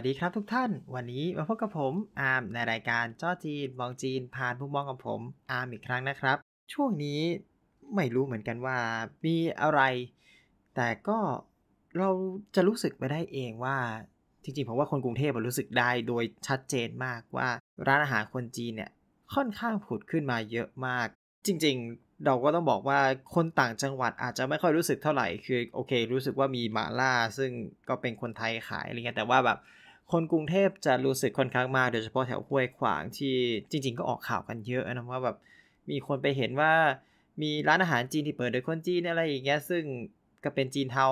วัสดีครับทุกท่าน วันนี้มาพบกับผม อาร์มในรายการจ้อจีนมองจีน ผ่านมุมมองของผมอาร์มอีกครั้งนะครับ ช่วงนี้ไม่รู้เหมือนกันว่ามีอะไร แต่ก็เราจะรู้สึกไปได้เองว่า จริงๆผมว่าคนกรุงเทพรู้สึกได้โดยชัดเจนมากว่าร้านอาหารคนจีนเนี่ยค่อนข้างผุดขึ้นมาเยอะมาก จริงๆเราก็ต้องบอกว่าคนต่างจังหวัดอาจจะไม่ค่อยรู้สึกเท่าไหร่คือโอเครู้สึกว่ามีหมาล่า ซึ่งก็เป็นคนไทยขายอะไรเงี้ยแต่ว่าแบบคนกรุงเทพจะรู้สึกค่อนข้างมากโดยเฉพาะแถวห้วยขวางที่จริง ๆก็ออกข่าวกันเยอะนะว่าแบบมีคนไปเห็นว่ามีร้านอาหารจีนที่เปิดโดยคนจีนอะไรอย่างเงี้ยซึ่งก็เป็นจีนเทา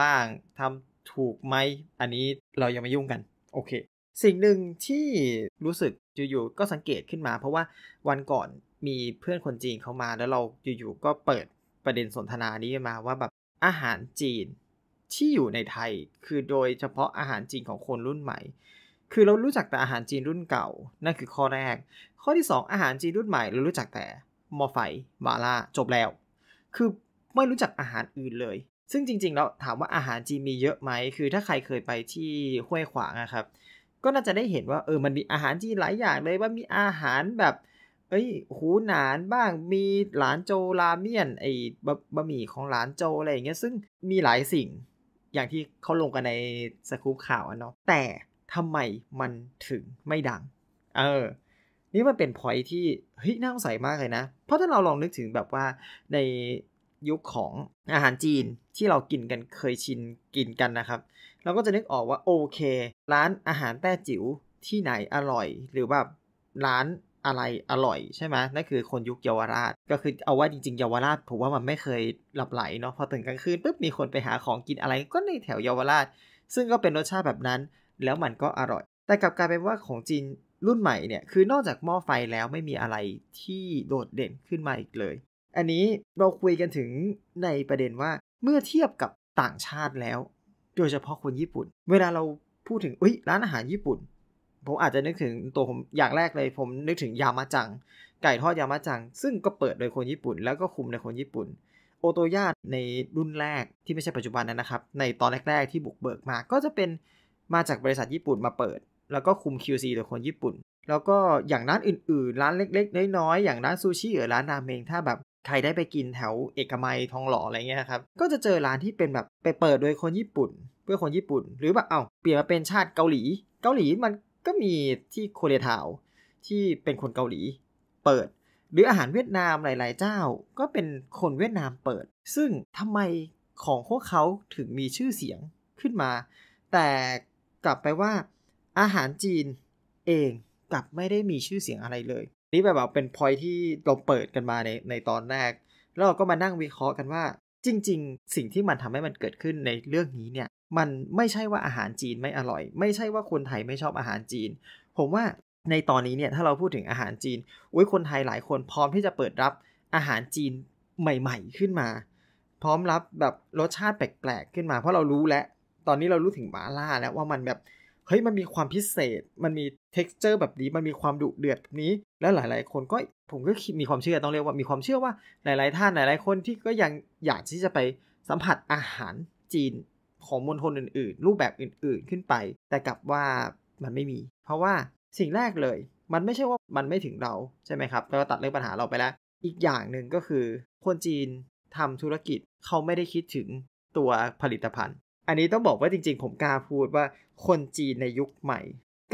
บ้างทำถูกไหมอันนี้เรายังไม่ยุ่งกันโอเค สิ่งหนึ่งที่รู้สึกอยู่ๆก็สังเกตขึ้นมา เพราะว่าวันก่อนมีเพื่อนคนจีนเข้ามา แล้วเราอยู่ๆก็เปิดประเด็นสนทนานี้มาว่าแบบอาหารจีนที่อยู่ในไทยคือโดยเฉพาะอาหารจีนของคนรุ่นใหม่ คือเรารู้จักแต่อาหารจีนรุ่นเก่านั่นคือข้อแรกข้อที่2ออาหารจีนรุ่นใหม่เรารู้จักแต่มอไฟมาล่าจบแล้ว คือไม่รู้จักอาหารอื่นเลย ซึ่งจริงๆแล้วถามว่าอาหารจีนมีเยอะไหมคือถ้าใครเคยไปที่ห้วยขวางนะครับ ก็น่าจะได้เห็นว่าเออมันมีอาหารจีนหลายอย่างเลยว่ามีอาหารแบบเอ้ยหูหนานบ้างมีหลานโจราเมียนไอ้บะหมี่ของหลานโจอะไรอย่างเงี้ยซึ่งมีหลายสิ่งอย่างที่เขาลงกันในสกู๊ปข่าวอะเนาะ แต่ทำไมมันถึงไม่ดัง เออ นี่มันเป็นพอยที่เฮ้ยน่าสงสัยมากเลยนะ เพราะถ้าเราลองนึกถึงแบบว่าในยุคของอาหารจีนที่เรากินกันเคยชินกินกันนะครับ เราก็จะนึกออกว่าโอเคร้านอาหารแต้จิ๋วที่ไหนอร่อยหรือแบบร้านอะไรอร่อยใช่ไหมนั่นคือคนยุคเยาวราช ก็คือเอาว่าจริง ๆเยาวราชผมว่ามันไม่เคยหลับไหลเนาะพอตื่นกลางคืนปุ๊บมีคนไปหาของกินอะไรก็ในแถวเยาวราช ซึ่งก็เป็นรสชาติแบบนั้น แล้วมันก็อร่อย แต่กลับกลายเป็นว่าของจีนรุ่นใหม่เนี่ยคือนอกจากหม้อไฟแล้วไม่มีอะไรที่โดดเด่นขึ้นมาอีกเลย อันนี้เราคุยกันถึงในประเด็นว่าเมื่อเทียบกับต่างชาติแล้ว โดยเฉพาะคนญี่ปุ่น เวลาเราพูดถึงอุ้ยร้านอาหารญี่ปุ่นผมอาจจะนึกถึงตัวผมอย่างแรกเลยผมนึกถึงยามาจัง ไก่ทอดยามาจัง ซึ่งก็เปิดโดยคนญี่ปุ่น แล้วก็คุมโดยคนญี่ปุ่น โอโตย่าในรุ่นแรกที่ไม่ใช่ปัจจุบันนะครับ ในตอนแรกๆที่บุกเบิกมาก็จะเป็นมาจากบริษัทญี่ปุ่นมาเปิด แล้วก็คุม QC โดยคนญี่ปุ่น แล้วก็อย่างร้านอื่นๆ ร้านเล็กๆน้อยๆอย่างร้านซูชิหรือร้านรามเมงถ้าแบบใครได้ไปกินแถวเอกมัยทองหล่ออะไรเงี้ยครับก็จะเจอร้านที่เป็นแบบไปเปิดโดยคนญี่ปุ่น เพื่อคนญี่ปุ่น หรือแบบเอา้าเปลี่ยนมาเป็นชาติเกาหลีเกาหลีมันก็มีที่โคเรียทาวที่เป็นคนเกาหลีเปิด หรืออาหารเวียดนามหลายๆเจ้า ก็เป็นคนเวียดนามเปิด ซึ่งทำไมของพวกเขาถึงมีชื่อเสียงขึ้นมา แต่กลับไปว่า อาหารจีนเองกลับไม่ได้มีชื่อเสียงอะไรเลย นี่แบบเป็นพอยที่เราเปิดกันมาในในตอนแรกแล้วเราก็มานั่งวิเคราะห์กันว่า จริงๆ สิ่งที่มันทำให้มันเกิดขึ้นในเรื่องนี้เนี่ยมันไม่ใช่ว่าอาหารจีนไม่อร่อย ไม่ใช่ว่าคนไทยไม่ชอบอาหารจีน ผมว่าในตอนนี้เนี่ยถ้าเราพูดถึงอาหารจีน อุ้ยคนไทยหลายคนพร้อมที่จะเปิดรับอาหารจีนใหม่ ๆ ขึ้นมา พร้อมรับแบบรสชาติแปลกๆขึ้นมา เพราะเรารู้แล้วตอนนี้เรารู้ถึงมาล่าแล้วว่ามันแบบ เฮ้ยมันมีความพิเศษ มันมีเท็กซ์เจอร์แบบนี้ มันมีความดุเดือดแบบนี้ แล้วหลาย ๆ คนก็ ผมก็มีความเชื่อต้องเรียกว่า มีความเชื่อว่าหลายๆท่านหลายๆคนที่ก็ยังอยากที่จะไปสัมผัสอาหารจีนของมณฑลอื่นๆรูปแบบอื่นๆขึ้นไปแต่กลับว่ามันไม่มี เพราะว่าสิ่งแรกเลย มันไม่ใช่ว่ามันไม่ถึงเรา ใช่ไหมครับเราตัดเรื่องปัญหาเราไปแล้ว อีกอย่างหนึ่งก็คือคนจีนทำธุรกิจเขาไม่ได้คิดถึงตัวผลิตภัณฑ์ อันนี้ต้องบอกว่าจริง ๆ ผมกล้าพูดว่าคนจีนในยุคใหม่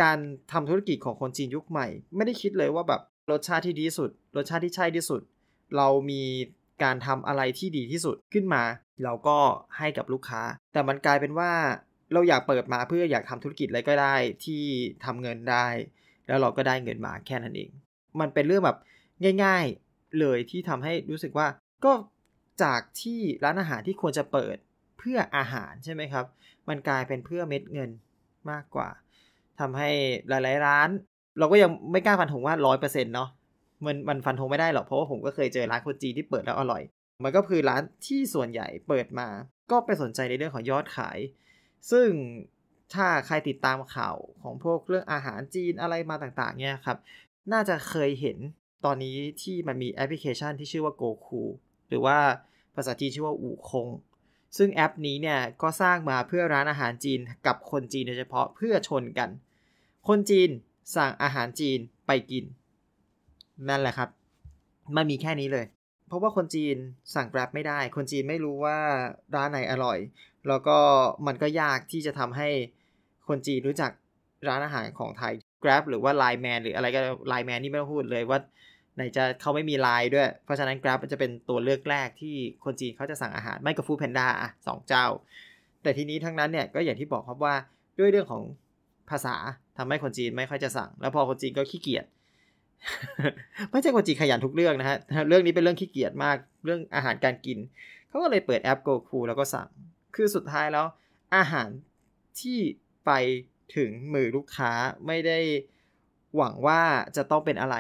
การทำธุรกิจของคนจีนยุคใหม่ ไม่ได้คิดเลยว่าแบบรสชาติที่ดีที่สุดรสชาติที่ใช่ที่สุด เรามีการทำอะไรที่ดีที่สุดขึ้นมาเราก็ให้กับลูกค้า แต่มันกลายเป็นว่าเราอยากเปิดมาเพื่ออยากทำธุรกิจอะไรก็ได้ที่ทำเงินได้ แล้วเราก็ได้เงินมาแค่นั้นเอง มันเป็นเรื่องแบบง่ายๆเลยที่ทำให้รู้สึกว่าก็จากที่ร้านอาหารที่ควรจะเปิดเพื่ออาหารใช่ไหมครับ มันกลายเป็นเพื่อเม็ดเงินมากกว่า ทำให้หลายๆร้าน เราก็ยังไม่กล้าฟันธงว่าร้อยเปอร์เซ็นต์เนาะ มันมันฟันธงไม่ได้หรอกเพราะว่าผมก็เคยเจอร้านคนจีนที่เปิดแล้วอร่อยมันก็คือร้านที่ส่วนใหญ่เปิดมา ก็ไปสนใจในเรื่องของยอดขาย ซึ่งถ้าใครติดตามข่าวของพวกเรื่องอาหารจีนอะไรมาต่างๆเนี่ยครับน่าจะเคยเห็นตอนนี้ที่มันมีแอปพลิเคชันที่ชื่อว่าโกคูหรือว่าภาษาจีนชื่อว่าอูคง ซึ่งแอปนี้เนี่ยก็สร้างมาเพื่อร้านอาหารจีนกับคนจีนโดยเฉพาะเพื่อชนกัน คนจีนสั่งอาหารจีนไปกิน นั่นแหละครับมันมีแค่นี้เลยเพราะว่าคนจีนสั่งกร็บไม่ได้ คนจีนไม่รู้ว่าร้านไหนอร่อย แล้วก็มันก็ยากที่จะทำให้คนจีนรู้จักร้านอาหารของไทยกร็บหรือว่าไลน์แมนหรืออะไรก็ไลน์แมนนี่ไม่ต้องพูดเลยว่าไหนจะเขาไม่มีไลน์ด้วย เพราะฉะนั้นแกร็บจะเป็นตัวเลือกแรกที่คนจีนเขาจะสั่งอาหารไม่กับฟูแพนด้าสองเจ้า แต่ทีนี้ทั้งนั้นเนี่ยก็อย่างที่บอกครับว่าด้วยเรื่องของภาษาทำให้คนจีนไม่ค่อยจะสั่ง แล้วพอคนจีนก็ขี้เกียจไม่ใช่คนจีนขยันทุกเรื่องนะฮะ เรื่องนี้เป็นเรื่องขี้เกียจมาก เรื่องอาหารการกิน เขาก็เลยเปิดแอปโกคูแล้วก็สั่ง คือสุดท้ายแล้ว อาหารที่ไปถึงมือลูกค้าไม่ได้หวังว่าจะต้องเป็นอะไร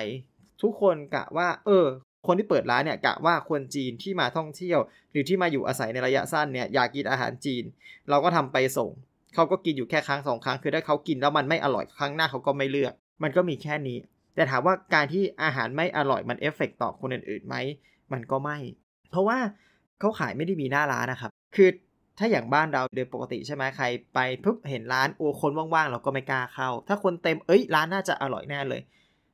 ทุกคนกะว่า เออ คนที่เปิดร้านเนี่ยกะว่าคนจีนที่มาท่องเที่ยว หรือที่มาอยู่อาศัยในระยะสั้นเนี่ยอยากกินอาหารจีน เราก็ทำไปส่ง เขาก็กินอยู่แค่ครั้งสองครั้ง คือถ้าเขากินแล้วมันไม่อร่อย ครั้งหน้าเขาก็ไม่เลือก มันก็มีแค่นี้แต่ถามว่าการที่อาหารไม่อร่อยมันเอฟเฟกต่อคนอื่นๆไหม มันก็ไม่ เพราะว่าเขาขายไม่ได้มีหน้าร้านนะครับคือถ้าอย่างบ้านเราโดยปกติใช่ไหมใครไปปุ๊บเห็นร้านโอ้คนว่างๆเราก็ไม่กล้าเข้า ถ้าคนเต็มเอ้ยร้านน่าจะอร่อยแน่เลย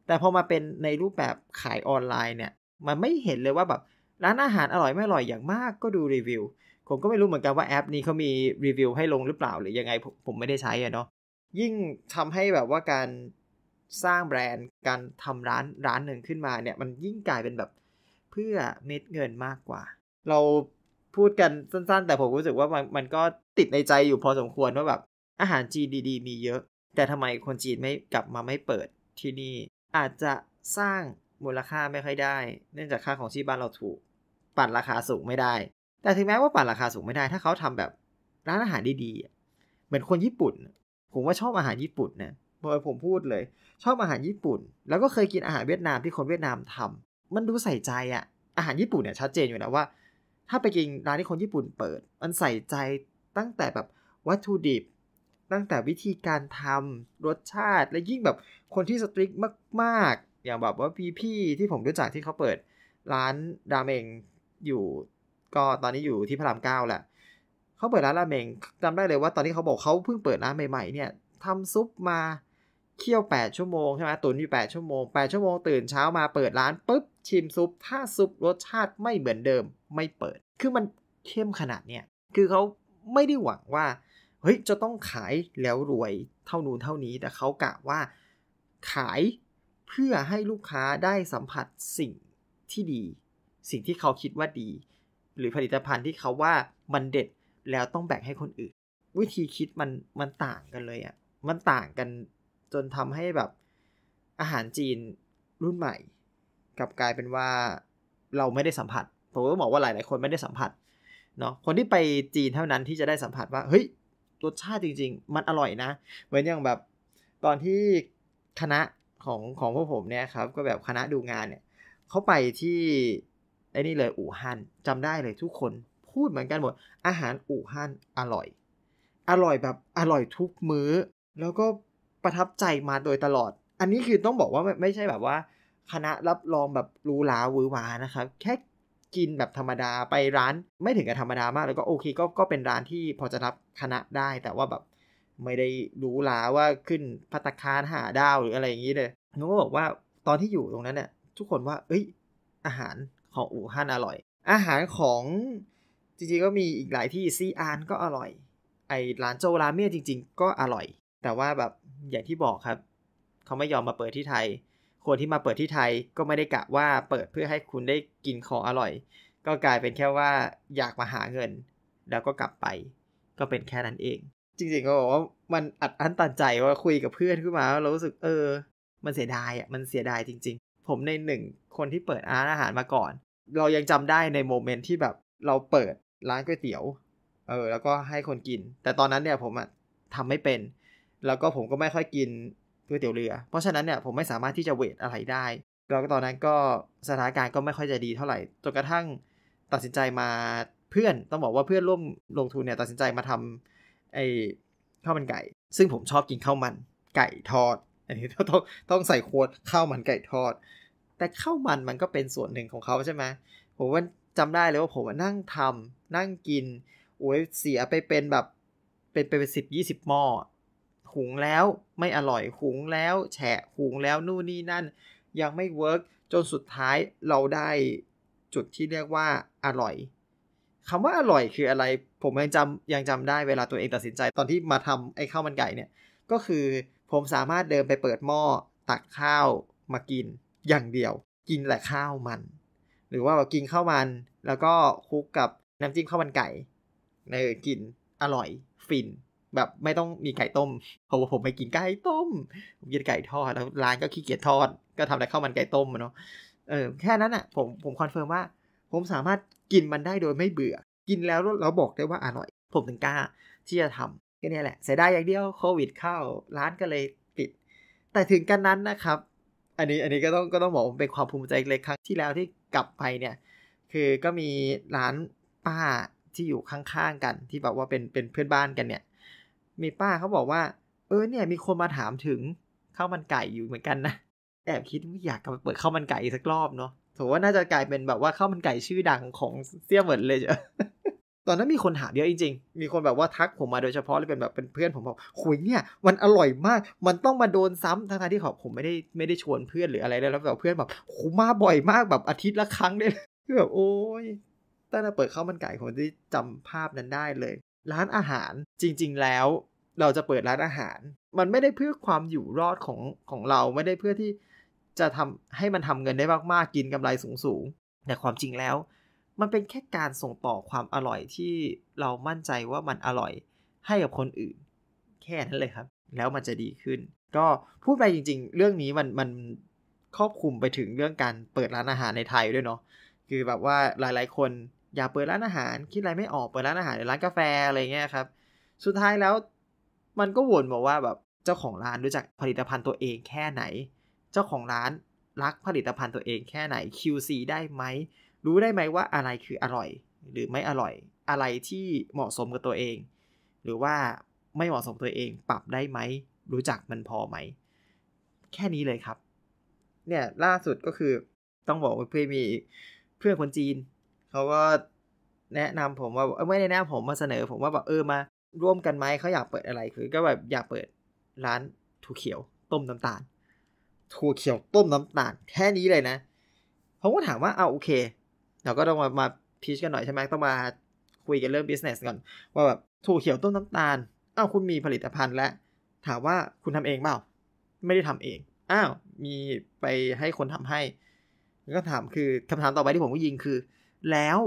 แต่พอมาเป็นในรูปแบบขายออนไลน์เนี่ย มันไม่เห็นเลยว่าแบบร้านอาหารอร่อยไม่อร่อยอย่างมาก ก็ดูรีวิวผมก็ไม่รู้เหมือนกันว่าแอปนี้เขามีรีวิวให้ลงหรือเปล่า หรือยังไงผมไม่ได้ใช้อะเนาะยิ่งทำให้แบบว่าการสร้างแบรนด์การทำร้านร้านหนึ่งขึ้นมาเนี่ยมันยิ่งกลายเป็นแบบเพื่อเม็ดเงินมากกว่า เราพูดกันสั้นๆ แต่ผมรู้สึกว่ามันมันก็ติดในใจอยู่พอสมควรว่าแบบ อาหารจีนดีๆ มีเยอะ แต่ทำไมคนจีนไม่กลับมาไม่เปิดที่นี่อาจจะสร้างมูลค่าไม่ค่อยได้ เนื่องจากค่าของชีบ้านเราถูกปั่นราคาสูงไม่ได้ แต่ถึงแม้ว่าปั่นราคาสูงไม่ได้ถ้าเขาทำแบบร้านอาหารดีๆ เหมือนคนญี่ปุ่นผมว่าชอบอาหารญี่ปุ่นนะผมพูดเลย ชอบอาหารญี่ปุ่น แล้วก็เคยกินอาหารเวียดนามที่คนเวียดนามทำ มันดูใส่ใจอะอาหารญี่ปุ่นเนี่ยชัดเจนอยู่แล้วว่า ถ้าไปกินร้านที่คนญี่ปุ่นเปิด มันใส่ใจตั้งแต่แบบวัตถุดิบ ตั้งแต่วิธีการทำรสชาติและยิ่งแบบคนที่สตริกมากๆ อย่างแบบว่าพี่พี่ที่ผมรู้จักที่เขาเปิดร้านราเมงอยู่ก็ตอนนี้อยู่ที่พระรามเก้าแหละเขาเปิดร้านราเมงจำได้เลยว่า ตอนนี้เขาบอกเขาเพิ่งเปิดร้านใหม่ๆเนี่ยทำซุปมาเคี่ยว 8 ชั่วโมงใช่ไหมตุ๋นอยู่8 ชั่วโมง 8 ชั่วโมงตื่นเช้ามาเปิดร้านปุ๊บ ชิมซุปถ้าซุปรสชาติไม่เหมือนเดิมไม่เปิด คือมันเข้มขนาดเนี้ย คือเขาไม่ได้หวังว่า เฮ้ย จะต้องขายแล้วรวยเท่านู้นเท่านี้ แต่เขากะว่าขายเพื่อให้ลูกค้าได้สัมผัสสิ่งที่ดี สิ่งที่เขาคิดว่าดี หรือผลิตภัณฑ์ที่เขาว่ามันเด็ดแล้วต้องแบ่งให้คนอื่น วิธีคิดมันมันต่างกันเลยอะ่ะมันต่างกันจนทำให้แบบอาหารจีนรุ่นใหม่กลับกลายเป็นว่าเราไม่ได้สัมผัสผมก็บอกว่าหลายๆคนไม่ได้สัมผัสเนาะคนที่ไปจีนเท่านั้นที่จะได้สัมผัสว่า เฮ้ยรสชาติจริงๆมันอร่อยนะ เหมือนอย่างแบบตอนที่คณะของของพวกผมเนี่ยครับก็แบบคณะดูงานเนี่ยเขาไปที่ไอ้นี่เลยอู่ฮั่นจำได้เลยทุกคนพูดเหมือนกันหมด อาหารอู่ฮั่นอร่อย อร่อยแบบอร่อยทุกมื้อแล้วก็ประทับใจมาโดยตลอด อันนี้คือต้องบอกว่าไม่ใช่แบบว่า คณะรับรองแบบรูหราวือวานะครับ แค่กินแบบธรรมดาไปร้านไม่ถึงกับธรรมดามาก แล้วก็โอเคก็ก็เป็นร้านที่พอจะรับคณะได้ แต่ว่าแบบไม่ได้รู้ลาว่าขึ้นพัตคารหาดาวหรืออะไรอย่างนี้เลยน้ก็บอกว่าตอนที่อยู่ตรงนั้นเนี่ยทุกคนว่า เอ้ยอาหารของอู่ฮั่นอร่อย อาหารของจริงๆก็มีอีกหลายที่ซีอานก็อร่อย ไอร้านโจราเมียจริง ๆ ก็อร่อย แต่ว่าแบบอย่างที่บอกครับ เขาไม่ยอมมาเปิดที่ไทย คนที่มาเปิดที่ไทยก็ไม่ได้กะว่าเปิดเพื่อให้คุณได้กินของอร่อย ก็กลายเป็นแค่ว่าอยากมาหาเงิน แล้วก็กลับไป ก็เป็นแค่นั้นเอง จริงๆก็บอกว่ามันอัดอั้นตันใจว่าคุยกับเพื่อนขึ้นมาแล้วรารู้สึกเออ มันเสียดายอ่ะมันเสียดายจริงๆ ผมในหนึ่งคนที่เปิดร้านอาหารมาก่อน เรายังจำได้ในโมเมนต์ที่แบบเราเปิดร้านก๋วยเตี๋ยว เออ แล้วก็ให้คนกิน แต่ตอนนั้นเนี่ยผมอ่ะทำไม่เป็นแล้วก็ผมก็ไม่ค่อยกินก๋วยเตี๋ยวเรือ เพราะฉะนั้นเนี่ยผมไม่สามารถที่จะเวทอะไรได้ แล้วก็ตอนนั้นก็สถานการณ์ก็ไม่ค่อยจะดีเท่าไหร่ จนกระทั่งตัดสินใจมาเพื่อนต้องบอกว่าเพื่อนร่วมลงทุนเนี่ย ตัดสินใจมาทำไอ้ข้าวมันไก่ ซึ่งผมชอบกินข้าวมันไก่ทอด อันนี้ต้องต้องใส่โค้ดข้าวมันไก่ทอด แต่ข้าวมันมันก็เป็นส่วนหนึ่งของเขาใช่ไหมผมว่าจำได้เลยว่าผมนั่งทำนั่งกินโอ้ยเสียไปเป็นแบบเป็นไปเป็นสิบยี่สิบหม้อหุงแล้วไม่อร่อยหุงแล้วแฉะหุงแล้วนู่นนี่นั่นยังไม่เวิร์กจนสุดท้ายเราได้จุดที่เรียกว่าอร่อยคำว่าอร่อยคืออะไร ผมยังจำยังจำได้เวลาตัวเองตัดสินใจตอนที่มาทำไอ้ข้าวมันไก่เนี่ยก็คือผมสามารถเดินไปเปิดหม้อตักข้าวมากินอย่างเดียวกินแหละข้าวมัน หรือว่ากินข้าวมันแล้วก็คลุกกับน้ำจิ้มข้าวมันไก่เนอกินอร่อยฟินแบบไม่ต้องมีไก่ต้มเพราะว่าผมไม่กินไก่ต้ม ผมกินไก่ทอดแล้วร้านก็ขี้เกียจทอด ก็ทำแต่ข้าวมันไก่ต้มเนาะเออแค่นั้นอะ่ะผมผมคอนเฟิร์มว่า ผมสามารถกินมันได้โดยไม่เบื่อกินแล้วเราบอกได้ว่าอร่อย ผมถึงกล้าที่จะทำก็เนี่ยแหละเสียดายอย่างเดียวโควิดเข้า ร้านก็เลยปิด แต่ถึงกันนั้นนะครับ อันนี้อันนี้ก็ต้องก็ต้องบอกเป็นความภูมิใจเลยครั้งที่แล้วที่กลับไปเนี่ยคือก็มีร้านป้าที่อยู่ข้างๆกัน ที่แบบว่าเป็นเป็นเพื่อนบ้านกันเนี่ยมีป้าเขาบอกว่า เออเนี่ย มีคนมาถามถึงข้าวมันไก่อยู่เหมือนกันนะแอบคิด่อยากกลับไปเปิดข้าวมันไก่อีกสักรอบเนาะถือว่าน่าจะกลายเป็นแบบว่าข้าวมันไก่ชื่อดังของเซี่ยเหวินเลยเจ้ะตอนนั้นมีคนถามเยอะจริงๆมีคนแบบว่าทักผมมาโดยเฉพาะเลยเป็นแบบเป็นเพื่อนผมบอกคุยเนี่ยมันอร่อยมาก มันต้องมาโดนซ้ำทั้งที่ขอผมไม่ได้ไม่ได้ชวนเพื่อนหรืออะไรเลยแล้วแบบเพื่อนแบบคุมาบ่อยมากแบบอาทิตย์ละครั้งเลยคือแบบโอ้ยตั้งแต่เปิดข้าวมันไก่ผมที่จำภาพนั้นได้เลยร้านอาหารจริงๆ แล้วเราจะเปิดร้านอาหาร มันไม่ได้เพื่อความอยู่รอดของของเราไม่ได้เพื่อที่จะทำให้มันทำเงินได้มากๆกินกำไรสูงๆ แต่ความจริงแล้ว มันเป็นแค่การส่งต่อความอร่อยที่เรามั่นใจว่ามันอร่อยให้กับคนอื่นแค่นั้นเลยครับ แล้วมันจะดีขึ้น ก็พูดไปจริงๆ เรื่องนี้มันมันครอบคลุมไปถึงเรื่องการเปิดร้านอาหารในไทยด้วยเนาะคือแบบว่าหลายๆคนอยากเปิดร้านอาหารคิดอะไรไม่ออกเปิดร้านอาหารหรือร้านกาแฟ อะไรเงี้ยครับ สุดท้ายแล้วมันก็วนบอกว่าแบบ เจ้าของร้านรู้จักผลิตภัณฑ์ตัวเองแค่ไหน เจ้าของร้านรักผลิตภัณฑ์ตัวเองแค่ไหน QC ได้ไหม รู้ได้ไหมว่าอะไรคืออร่อย หรือไม่อร่อยอะไรที่เหมาะสมกับตัวเอง หรือว่าไม่เหมาะสมตัวเองปรับได้ไหมรู้จักมันพอไหมแค่นี้เลยครับเนี่ยล่าสุดก็คือต้องบอกว่าเพื่อนมีเพื่อนคนจีนเขาก็แนะนำผมว่าไม่ได้แนะนำผมมาเสนอ ผมว่าแบบเออมาร่วมกันไหมเขาอยากเปิดอะไรคือก็แบบอยากเปิดร้านถั่วเขียวต้มน้ำตาลถั่วเขียวต้มน้ำตาลแค่นี้เลยนะ ผมก็ถามว่าเอาโอเคเราก็ต้องมามาพิชกันหน่อยใช่ไหมต้องมาคุยกันเรื่อง business ก่อนว่าแบบถั่วเขียวต้มน้ำตาลอ้าวคุณมีผลิตภัณฑ์และ ถามว่าคุณทำเองเปล่าไม่ได้ทำเอง อ้าวมีไปให้คนทำให้ก็ถามคือคำถามต่อไปที่ผมก็ยิงคือแล้ว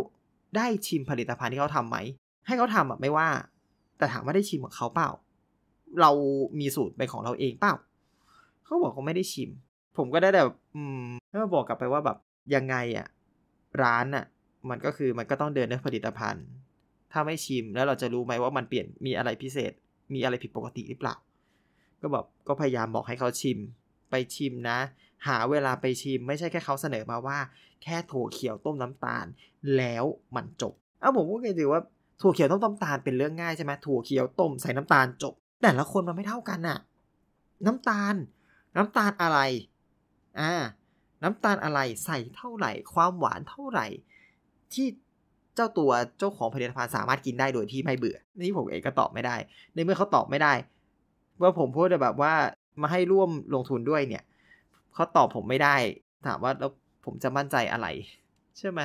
ได้ชิมผลิตภัณฑ์ที่เขาทำไหมให้เขาทำอ่ะไม่ว่า แต่ถามว่าได้ชิมของเขาเปล่า เรามีสูตรเป็นของเราเองเปล่า เขาบอกเขาไม่ได้ชิม ผมก็ได้แบบอืมก็บอกกลับไปว่าแบบยังไงอ่ะ ร้านอ่ะ มันก็คือมันก็ต้องเดินด้วยผลิตภัณฑ์ ถ้าไม่ชิมแล้วเราจะรู้ไหมว่ามันเปลี่ยนมีอะไรพิเศษ มีอะไรผิดปกติหรือเปล่า ก็แบบก็พยายามบอกให้เขาชิมไปชิมนะหาเวลาไปชิมไม่ใช่แค่เขาเสนอมาว่า แค่ถั่วเขียวต้มน้ำตาลแล้วมันจบเอ้าผมก็เลยดืว่าถั่วเขียวต้มน้ำตาลเป็นเรื่องง่ายใช่ไหมถั่วเขียวต้มใส่น้ำตาลจบแต่ละคนมันไม่เท่ากันน่ะน้ำตาล น้ำตาลอะไรอ่าน้ำตาลอะไรใส่เท่าไหร่ ความหวานเท่าไหร่ ที่เจ้าตัวเจ้าของผลิตภัณฑ์สามารถกินได้โดยที่ไม่เบื่อ นี่ผมเองก็ตอบไม่ได้ ในเมื่อเขาตอบไม่ได้ว่าผมพูดแบบว่ามาให้ร่วมลงทุนด้วยเนี่ยเขาตอบผมไม่ได้ ถามว่าแล้วผมจะมั่นใจอะไร ใช่ไหม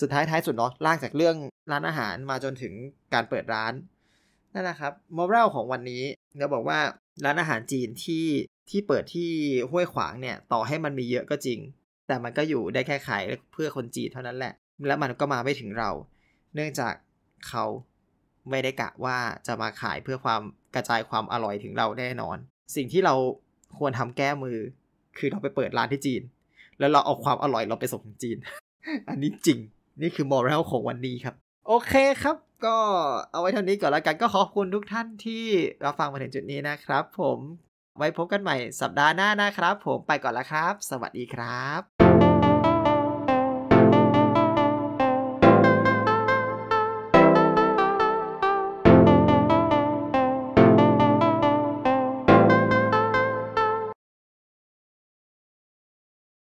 สุดท้ายท้ายสุดเนาะลากจากเรื่องร้านอาหารมาจนถึงการเปิดร้านนั่นแหละครับมอรัลของวันนี้เราบอกว่าร้านอาหารจีนที่ที่เปิดที่ห้วยขวางเนี่ย ต่อให้มันมีเยอะก็จริง แต่มันก็อยู่ได้แค่ขายเพื่อคนจีนเท่านั้นแหละ และมันก็มาไม่ถึงเรา เนื่องจากเขาไม่ได้กะว่าจะมาขายเพื่อความกระจายความอร่อยถึงเราแน่นอน สิ่งที่เราควรทำแก้มือคือเราไปเปิดร้านที่จีน แล้วเราเอาความอร่อยเราไปส่งจีน อันนี้จริงนี่คือมอรัลของวันนี้ครับ โอเคครับ ก็เอาไว้เท่านี้ก่อนแล้วกันก็ขอบคุณทุกท่านที่รับฟังมาถึงจุดนี้นะครับ ผมไว้พบกันใหม่สัปดาห์หน้านะครับ ผมไปก่อนแล้วครับ สวัสดีครับ